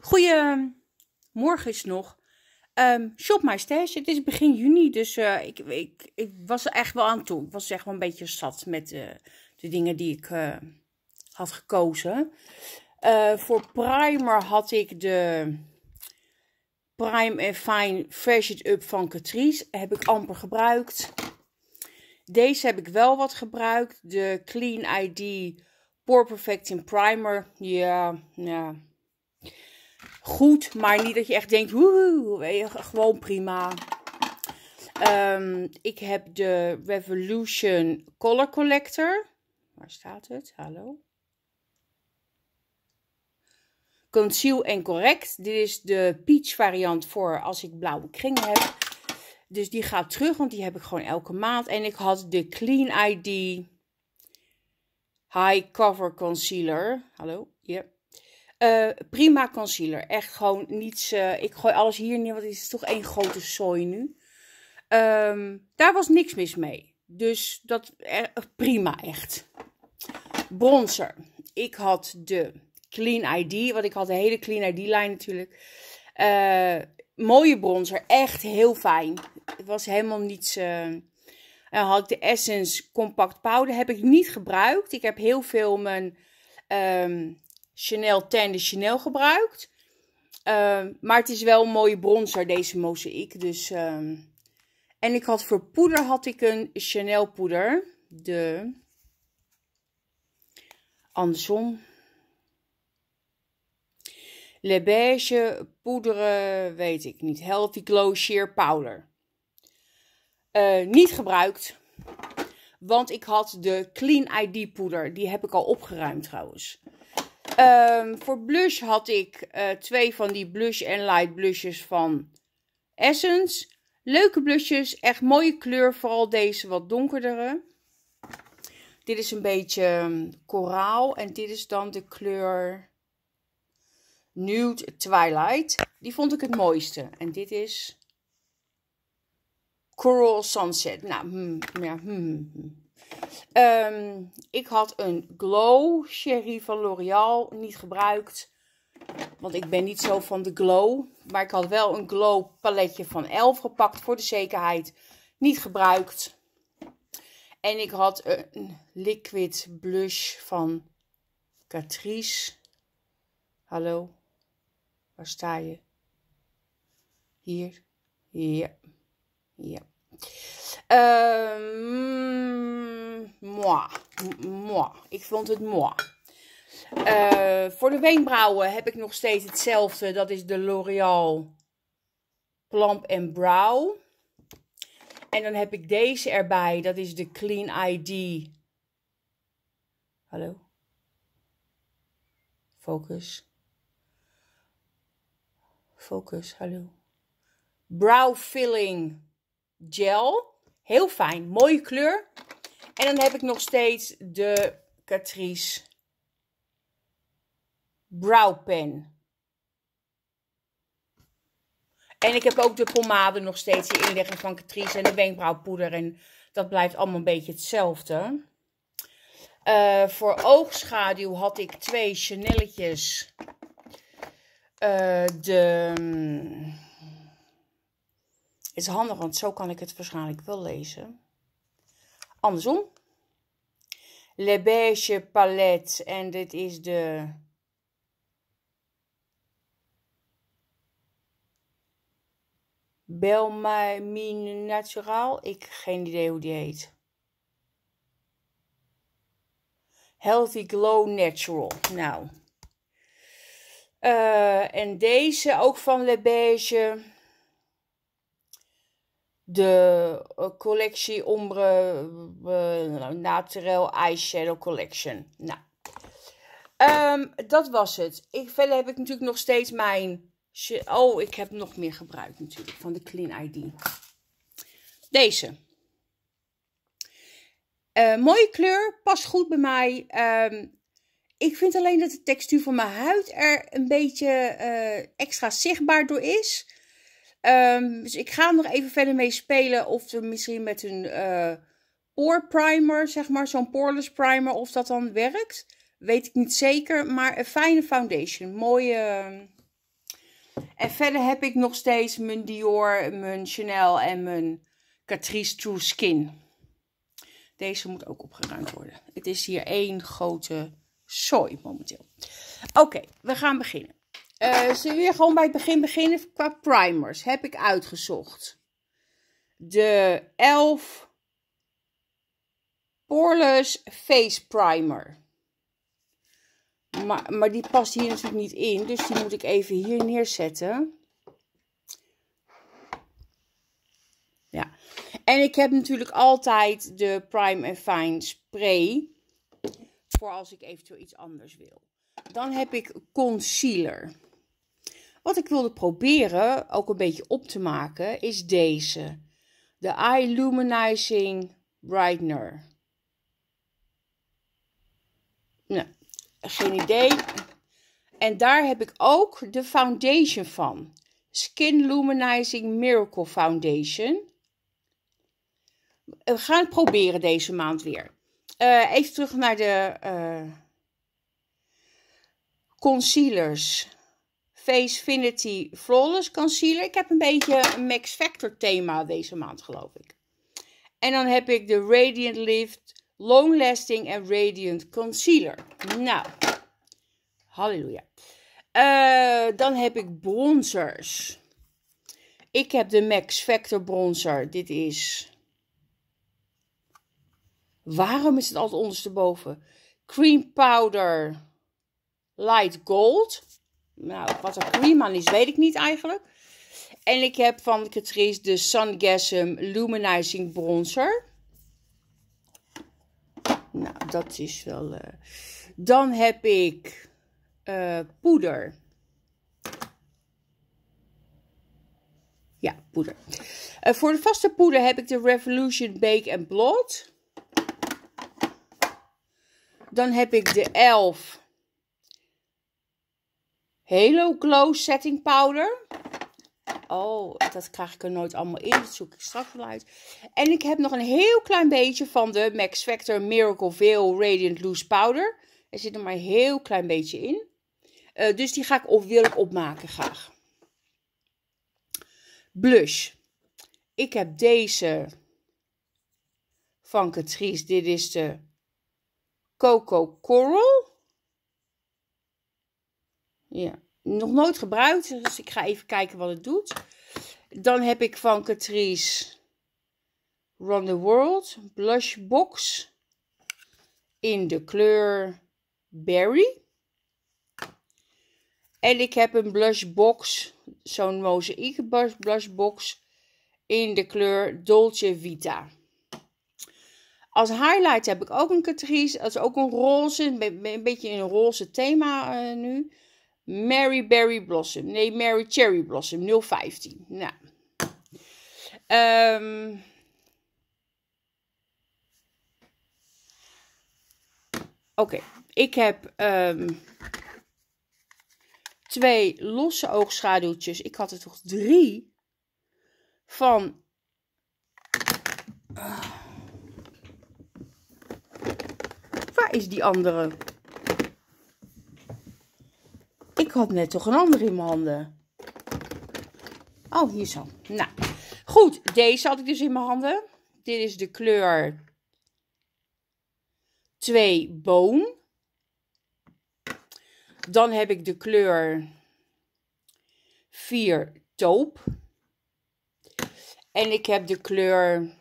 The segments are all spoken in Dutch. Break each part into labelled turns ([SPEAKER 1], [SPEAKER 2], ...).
[SPEAKER 1] Goedemorgen is nog. Um, Shop My Stash. Het is begin juni, dus eh, ik, ik, was er echt wel aan toe. Ik was echt wel een beetje zat met eh, de dingen die ik eh, had gekozen. voor primer had ik de Prime Fine Fresh Up van Catrice. Heb ik amper gebruikt. Deze heb ik wel wat gebruikt. De Clean ID Pore Perfecting Primer. Ja, ja. Goed, maar niet dat je echt denkt, woehoe, gewoon prima. Ehm, ik heb de Revolution Color Collector. Waar staat het? Hallo. Conceal en Correct. Dit is de peach variant voor als ik blauwe kringen heb. Dus die gaat terug, want die heb ik gewoon elke maand. En ik had de Clean ID High Cover Concealer. Hallo, ja. Eh, prima concealer. Echt gewoon niets. Eh, ik gooi alles hier neer, want het is toch één grote zooi nu. Ehm, daar was niks mis mee. Dus dat eh, prima echt. Bronzer. Ik had de Clean ID, want ik had de hele Clean ID-lijn natuurlijk. mooie bronzer, echt heel fijn. Het was helemaal niets. Uh, had ik de Essence Compact Powder. Heb ik niet gebruikt. Ik heb heel veel mijn ehm, Chanel tende de Chanel gebruikt. Ehm, maar het is wel een mooie bronzer, deze mozaïek. Dus, ehm. en ik had voor poeder had ik een Chanel poeder. De... Andersom. Le Beige poederen, weet ik niet. Healthy Glow Sheer Powder. Eh, niet gebruikt. Want ik had de Clean ID poeder. Die heb ik al opgeruimd trouwens. Ehm, voor blush had ik eh, twee van die blush en light blushes van Essence. Leuke blushes, echt mooie kleur, vooral deze wat donkerdere. Dit is een beetje ehm, koraal en dit is dan de kleur Nude Twilight. Die vond ik het mooiste. En dit is Coral Sunset. Nou, hmm, ja, hm, hm, ehm, ik had een Glow Sherry van L'Oreal niet gebruikt. Want ik ben niet zo van de Glow. Maar ik had wel een Glow paletje van Elf gepakt voor de zekerheid. Niet gebruikt. En ik had een Liquid Blush van Catrice. Hallo? Waar sta je? Hier. Ja. Ja. Um, moi. Ik vond het moi. Eh, voor de wenkbrauwen heb ik nog steeds hetzelfde. Dat is de L'Oreal Plump and Brow. En dan heb ik deze erbij. Dat is de Clean ID. Hallo? Focus. Focus, hallo. Brow Filling gel. Heel fijn, mooie kleur. En dan heb ik nog steeds de Catrice Brow Pen. En ik heb ook de pomade nog steeds, die inlegging van Catrice en de wenkbrauwpoeder. En dat blijft allemaal een beetje hetzelfde. Eh, voor oogschaduw had ik twee Chanelletjes. Eh, de is handig, want zo kan ik het waarschijnlijk wel lezen. Andersom. Le Beige Palette. En dit is de... Mine Natural. Ik geen idee hoe die heet. Healthy Glow Natural. Nou. Eh, en deze ook van Le Beige de eh, collectie Ombre uh, Naturel Eyeshadow Collection. Nou, ehm, dat was het. Ik, verder heb ik natuurlijk nog steeds mijn... Oh, ik heb nog meer gebruikt natuurlijk van de Clean ID. Deze. Eh, mooie kleur, past goed bij mij. Ehm, ik vind alleen dat de textuur van mijn huid er een beetje extra zichtbaar door is. Ehm, dus ik ga er nog even verder mee spelen. Of misschien met een pore eh, primer, zeg maar, zo'n poreless primer, of dat dan werkt. Weet ik niet zeker, maar een fijne foundation. Mooie... Ehm, en verder heb ik nog steeds mijn Dior, mijn Chanel en mijn Catrice True Skin. Deze moet ook opgeruimd worden. Het is hier één grote zooi momenteel. Oké, we gaan beginnen. Uh, zullen we gewoon bij het begin beginnen qua primers? Heb ik uitgezocht. De Elf Poreless Face Primer. Maar, maar die past hier natuurlijk niet in, dus die moet ik even hier neerzetten. Ja. En ik heb natuurlijk altijd de Prime and Fine Spray. Voor als ik eventueel iets anders wil. Dan heb ik concealer. Wat ik wilde proberen ook een beetje op te maken is deze. De Eye Luminizing Brightener. Nou, geen idee. En daar heb ik ook de foundation van. Skin Luminizing Miracle Foundation. We gaan het proberen deze maand weer. Eh, even terug naar de eh, concealers. Facefinity Flawless Concealer. Ik heb een beetje een Max Factor thema deze maand, geloof ik. En dan heb ik de Radiant Lift Long Lasting en Radiant Concealer. Nou, halleluja. Eh, dan heb ik bronzers. Ik heb de Max Factor bronzer. Dit is... Waarom is het altijd ondersteboven? Cream Powder Light Gold. Nou, wat een cream is, weet ik niet eigenlijk. En ik heb van Catrice de Sun Gasm Luminizing Bronzer. Nou, dat is wel... Eh, dan heb ik eh, poeder. Ja, poeder. Eh, voor de vaste poeder heb ik de Revolution Bake and Blot. Dan heb ik de Elf Halo Glow Setting Powder. Oh, dat krijg ik er nooit allemaal in. Dat zoek ik straks wel uit. En ik heb nog een heel klein beetje van de Max Factor Miracle Veil Radiant Loose Powder. Er zit er maar een heel klein beetje in. Eh, dus die ga ik of wil ik opmaken graag. Blush. Ik heb deze van Catrice. Dit is de Coco Coral. Ja. Nog nooit gebruikt, dus ik ga even kijken wat het doet. Dan heb ik van Catrice Run the World Blush Box in de kleur Berry. En ik heb een blushbox, zo'n mozaïek blushbox in de kleur Dolce Vita. Als highlight heb ik ook een Catrice, dat is ook een roze, een beetje een roze thema eh, nu. Mary Berry Blossom. Nee, Mary Cherry Blossom 015. Nou. Ehm. Oké, ik heb ehm, twee losse oogschaduwtjes. Ik had er toch drie van. Ah. Waar is die andere? had net toch een ander in mijn handen. Oh, hier zo. Nou, goed. Deze had ik dus in mijn handen. Dit is de kleur 2 boom. Dan heb ik de kleur 4 toop. En ik heb de kleur...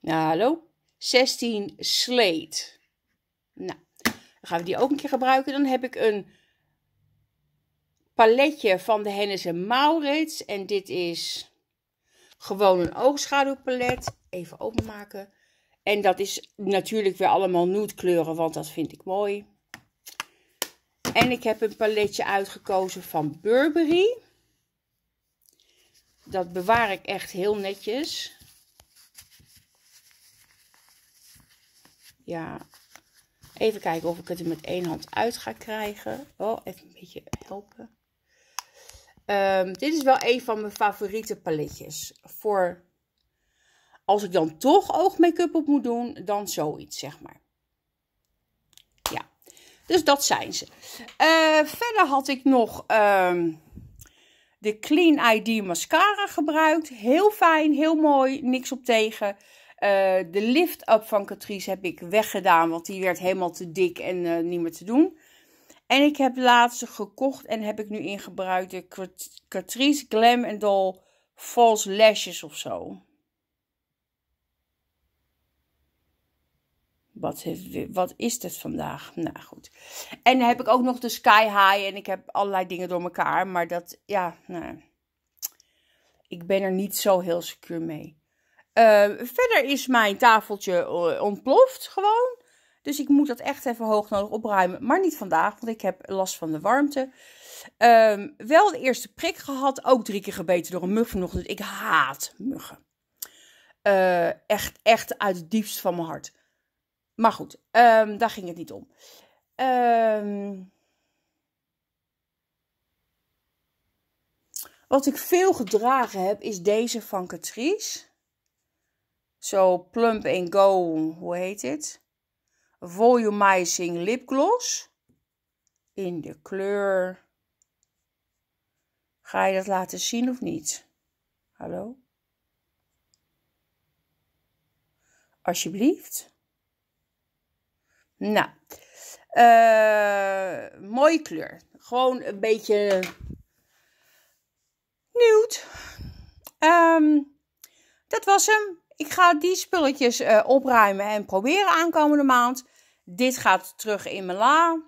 [SPEAKER 1] Nou, hallo? 16 sleet. Nou, gaan we die ook een keer gebruiken. Dan heb ik een paletje van de Hennis Maurits. En dit is gewoon een oogschaduwpalet. Even openmaken. En dat is natuurlijk weer allemaal nude kleuren, want dat vind ik mooi. En ik heb een paletje uitgekozen van Burberry. Dat bewaar ik echt heel netjes. Ja, Even kijken of ik het er met één hand uit ga krijgen. Oh, even een beetje helpen. Ehm, dit is wel een van mijn favoriete paletjes. Voor als ik dan toch oogmake-up op moet doen, dan zoiets, zeg maar. Ja, dus dat zijn ze. Eh, verder had ik nog ehm, de Clean ID mascara gebruikt. Heel fijn, heel mooi, niks op tegen. Eh, de lift-up van Catrice heb ik weggedaan, want die werd helemaal te dik en eh, niet meer te doen. En ik heb laatst gekocht en heb ik nu in gebruik de Catrice Glam and Doll False Lashes of zo. Wat, wat is dit vandaag? Nou goed. En dan heb ik ook nog de Sky High en ik heb allerlei dingen door elkaar. Maar dat, ja, nou, ik ben er niet zo heel secuur mee. Ehm, verder is mijn tafeltje eh, ontploft gewoon. Dus ik moet dat echt even hoog nodig opruimen. Maar niet vandaag, want ik heb last van de warmte. Ehm, wel de eerste prik gehad. Ook drie keer gebeten door een mug vanochtend. Ik haat muggen. Eh, echt, echt uit het diepst van mijn hart. Maar goed, ehm, daar ging het niet om. wat ik veel gedragen heb, is deze van Catrice. Zo Plump and Go, hoe heet het Volumizing lipgloss. In de kleur. Ga je dat laten zien of niet? Hallo? Alsjeblieft. Nou, uh, mooie kleur. Gewoon een beetje nude. Ehm, dat was hem. Ik ga die spulletjes eh, opruimen en proberen aankomende maand. Dit gaat terug in mijn la.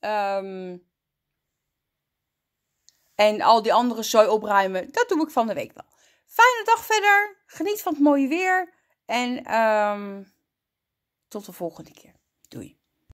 [SPEAKER 1] Ehm, en al die andere zooi opruimen, dat doe ik van de week wel. Fijne dag verder. Geniet van het mooie weer. En ehm, tot de volgende keer. Doei.